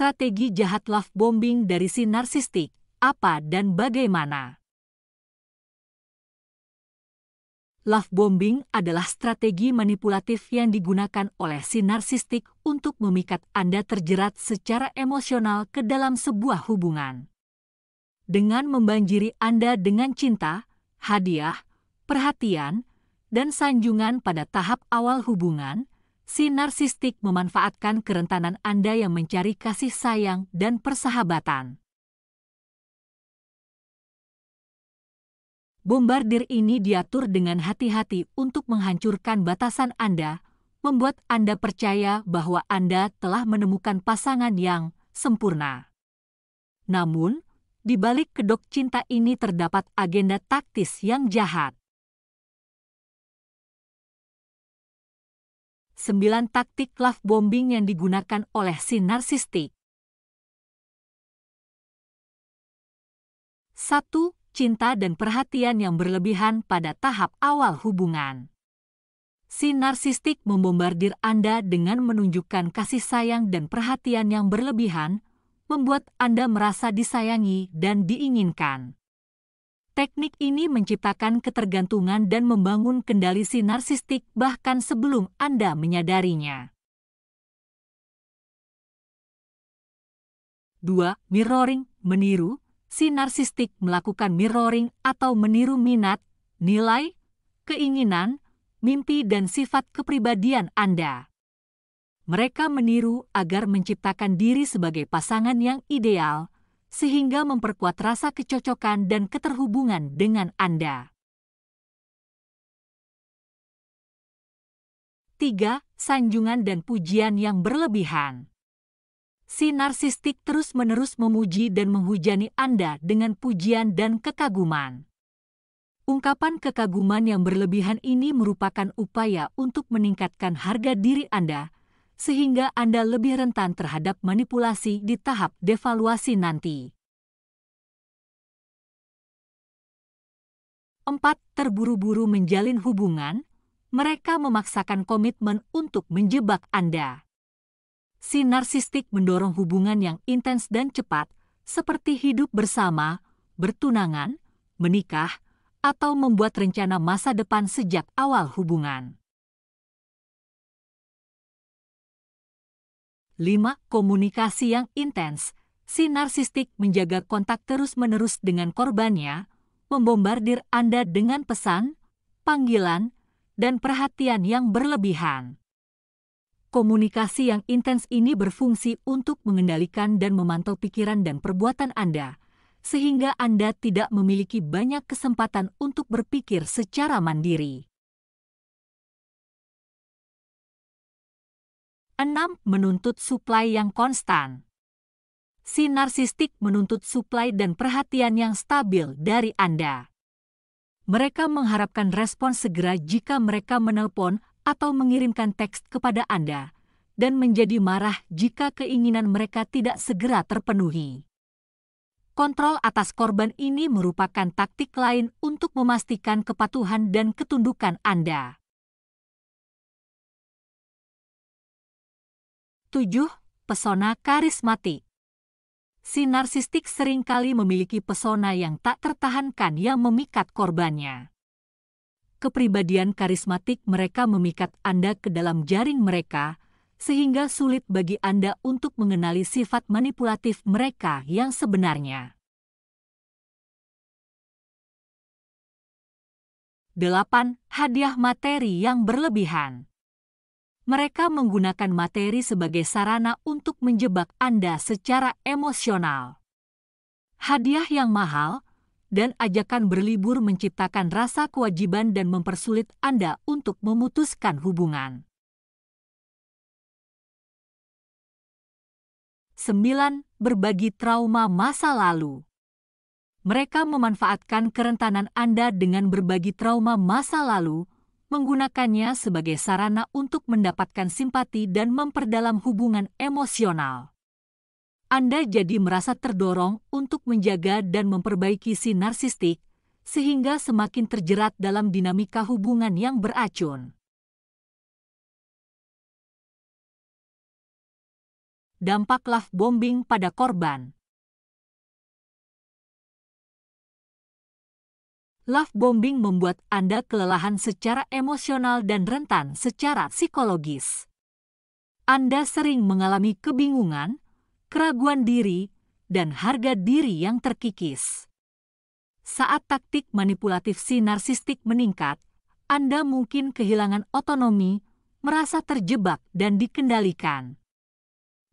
strategi jahat love bombing dari si narsistik, apa dan bagaimana. Love bombing adalah strategi manipulatif yang digunakan oleh si narsistik untuk memikat Anda terjerat secara emosional ke dalam sebuah hubungan. Dengan membanjiri Anda dengan cinta, hadiah, perhatian, dan sanjungan pada tahap awal hubungan, si narsistik memanfaatkan kerentanan Anda yang mencari kasih sayang dan persahabatan. Bombardir ini diatur dengan hati-hati untuk menghancurkan batasan Anda, membuat Anda percaya bahwa Anda telah menemukan pasangan yang sempurna. Namun, di balik kedok cinta ini terdapat agenda taktis yang jahat. 9 taktik love bombing yang digunakan oleh si narsistik. 1. Cinta dan perhatian yang berlebihan pada tahap awal hubungan. Si narsistik membombardir Anda dengan menunjukkan kasih sayang dan perhatian yang berlebihan, membuat Anda merasa disayangi dan diinginkan. Teknik ini menciptakan ketergantungan dan membangun kendali si narsistik bahkan sebelum Anda menyadarinya. 2. Mirroring, meniru. Si narsistik melakukan mirroring atau meniru minat, nilai, keinginan, mimpi dan sifat kepribadian Anda. Mereka meniru agar menciptakan diri sebagai pasangan yang ideal, sehingga memperkuat rasa kecocokan dan keterhubungan dengan Anda. 3. Sanjungan dan pujian yang berlebihan. Si narsistik terus-menerus memuji dan menghujani Anda dengan pujian dan kekaguman. Ungkapan kekaguman yang berlebihan ini merupakan upaya untuk meningkatkan harga diri Anda sehingga Anda lebih rentan terhadap manipulasi di tahap devaluasi nanti. 4. Terburu-buru menjalin hubungan, mereka memaksakan komitmen untuk menjebak Anda. Si narsistik mendorong hubungan yang intens dan cepat, seperti hidup bersama, bertunangan, menikah, atau membuat rencana masa depan sejak awal hubungan. 5. Komunikasi yang intens. Si narsistik menjaga kontak terus-menerus dengan korbannya, membombardir Anda dengan pesan, panggilan, dan perhatian yang berlebihan. Komunikasi yang intens ini berfungsi untuk mengendalikan dan memantau pikiran dan perbuatan Anda, sehingga Anda tidak memiliki banyak kesempatan untuk berpikir secara mandiri. 6. Menuntut suplai yang konstan. Si narsistik menuntut suplai dan perhatian yang stabil dari Anda. Mereka mengharapkan respon segera jika mereka menelpon atau mengirimkan teks kepada Anda dan menjadi marah jika keinginan mereka tidak segera terpenuhi. Kontrol atas korban ini merupakan taktik lain untuk memastikan kepatuhan dan ketundukan Anda. 7. Pesona karismatik Si narsistik seringkali memiliki pesona yang tak tertahankan yang memikat korbannya. Kepribadian karismatik mereka memikat Anda ke dalam jaring mereka, sehingga sulit bagi Anda untuk mengenali sifat manipulatif mereka yang sebenarnya. 8. Hadiah materi yang berlebihan mereka menggunakan materi sebagai sarana untuk menjebak Anda secara emosional. Hadiah yang mahal dan ajakan berlibur menciptakan rasa kewajiban dan mempersulit Anda untuk memutuskan hubungan. 9. Berbagi trauma masa lalu. Mereka memanfaatkan kerentanan Anda dengan berbagi trauma masa lalu menggunakannya sebagai sarana untuk mendapatkan simpati dan memperdalam hubungan emosional. Anda jadi merasa terdorong untuk menjaga dan memperbaiki si narsistik, sehingga semakin terjerat dalam dinamika hubungan yang beracun. Dampak love bombing pada korban love bombing membuat Anda kelelahan secara emosional dan rentan secara psikologis. Anda sering mengalami kebingungan, keraguan diri, dan harga diri yang terkikis. Saat taktik manipulatif si narsistik meningkat, Anda mungkin kehilangan otonomi, merasa terjebak dan dikendalikan.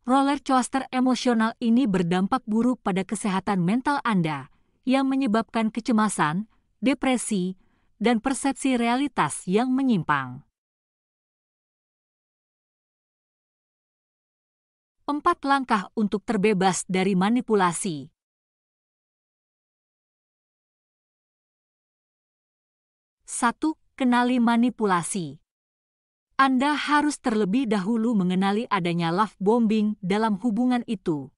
Roller coaster emosional ini berdampak buruk pada kesehatan mental Anda, yang menyebabkan kecemasan, depresi, dan persepsi realitas yang menyimpang. Empat langkah untuk terbebas dari manipulasi. Satu, kenali manipulasi. Anda harus terlebih dahulu mengenali adanya love bombing dalam hubungan itu.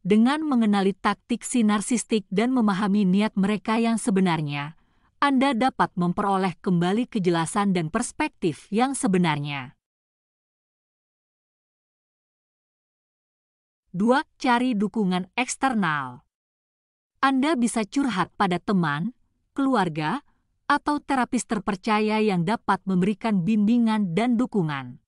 Dengan mengenali taktik si narsistik dan memahami niat mereka yang sebenarnya, Anda dapat memperoleh kembali kejelasan dan perspektif yang sebenarnya. 2. Cari dukungan eksternal. Anda bisa curhat pada teman, keluarga, atau terapis terpercaya yang dapat memberikan bimbingan dan dukungan.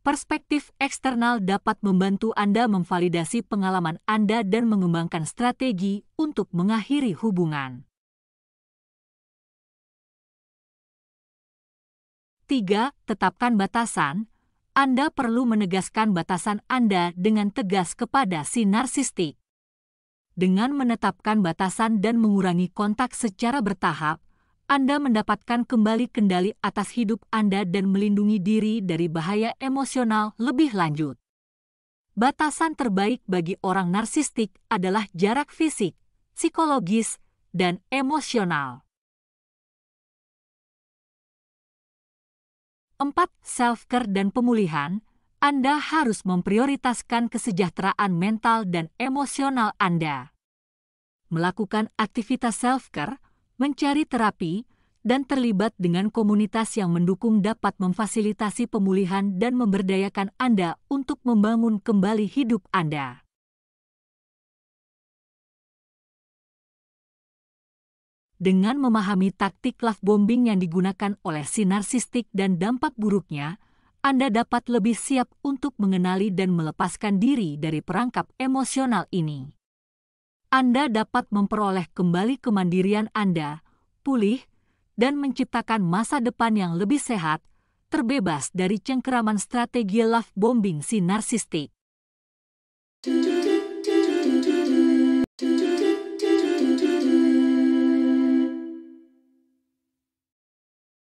Perspektif eksternal dapat membantu Anda memvalidasi pengalaman Anda dan mengembangkan strategi untuk mengakhiri hubungan. 3. Tetapkan batasan. Anda perlu menegaskan batasan Anda dengan tegas kepada si narsistik. Dengan menetapkan batasan dan mengurangi kontak secara bertahap, anda mendapatkan kembali kendali atas hidup Anda dan melindungi diri dari bahaya emosional lebih lanjut. Batasan terbaik bagi orang narsistik adalah jarak fisik, psikologis, dan emosional. 4. Self-care dan pemulihan Anda harus memprioritaskan kesejahteraan mental dan emosional Anda. Melakukan aktivitas self-care mencari terapi, dan terlibat dengan komunitas yang mendukung dapat memfasilitasi pemulihan dan memberdayakan Anda untuk membangun kembali hidup Anda. Dengan memahami taktik love bombing yang digunakan oleh si narsistik dan dampak buruknya, Anda dapat lebih siap untuk mengenali dan melepaskan diri dari perangkap emosional ini. Anda dapat memperoleh kembali kemandirian Anda, pulih, dan menciptakan masa depan yang lebih sehat, terbebas dari cengkeraman strategi love bombing si narsistik.